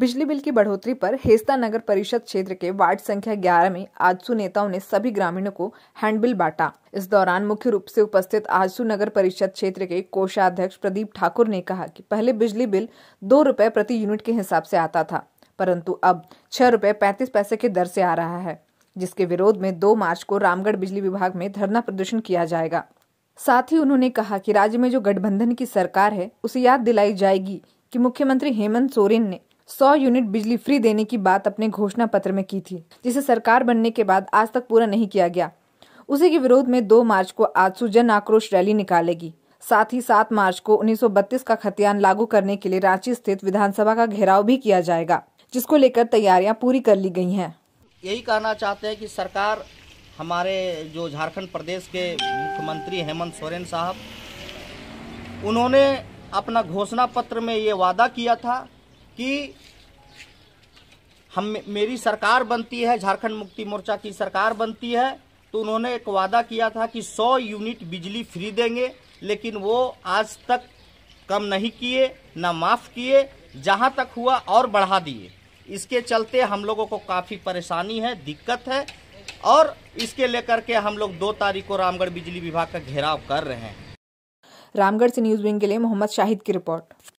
बिजली बिल की बढ़ोतरी पर हेस्ता नगर परिषद क्षेत्र के वार्ड संख्या 11 में आजसू नेताओं ने सभी ग्रामीणों को हैंडबिल बांटा इस दौरान मुख्य रूप से उपस्थित आजसू नगर परिषद क्षेत्र के कोषाध्यक्ष प्रदीप ठाकुर ने कहा कि पहले बिजली बिल दो रुपए प्रति यूनिट के हिसाब से आता था परंतु अब छह रुपए पैंतीस पैसे के दर से आ रहा है जिसके विरोध में दो मार्च को रामगढ़ बिजली विभाग में धरना प्रदर्शन किया जाएगा साथ ही उन्होंने कहा कि राज्य में जो गठबंधन की सरकार है उसे याद दिलाई जाएगी कि मुख्यमंत्री हेमंत सोरेन ने सौ यूनिट बिजली फ्री देने की बात अपने घोषणा पत्र में की थी जिसे सरकार बनने के बाद आज तक पूरा नहीं किया गया उसी के विरोध में दो मार्च को आजसू जन आक्रोश रैली निकालेगी साथ ही सात मार्च को 1932 का खतियान लागू करने के लिए रांची स्थित विधानसभा का घेराव भी किया जाएगा जिसको लेकर तैयारियां पूरी कर ली गई हैं। यही कहना चाहते हैं कि सरकार हमारे जो झारखंड प्रदेश के मुख्यमंत्री हेमंत सोरेन साहब उन्होंने अपना घोषणा पत्र में ये वादा किया था कि हम मेरी सरकार बनती है झारखंड मुक्ति मोर्चा की सरकार बनती है तो उन्होंने एक वादा किया था कि 100 यूनिट बिजली फ्री देंगे लेकिन वो आज तक कम नहीं किए ना माफ़ किए जहाँ तक हुआ और बढ़ा दिए इसके चलते हम लोगों को काफ़ी परेशानी है दिक्कत है और इसके लेकर के हम लोग दो तारीख को रामगढ़ बिजली विभाग का घेराव कर रहे हैं रामगढ़ से न्यूज़ विंग के लिए मोहम्मद शाहिद की रिपोर्ट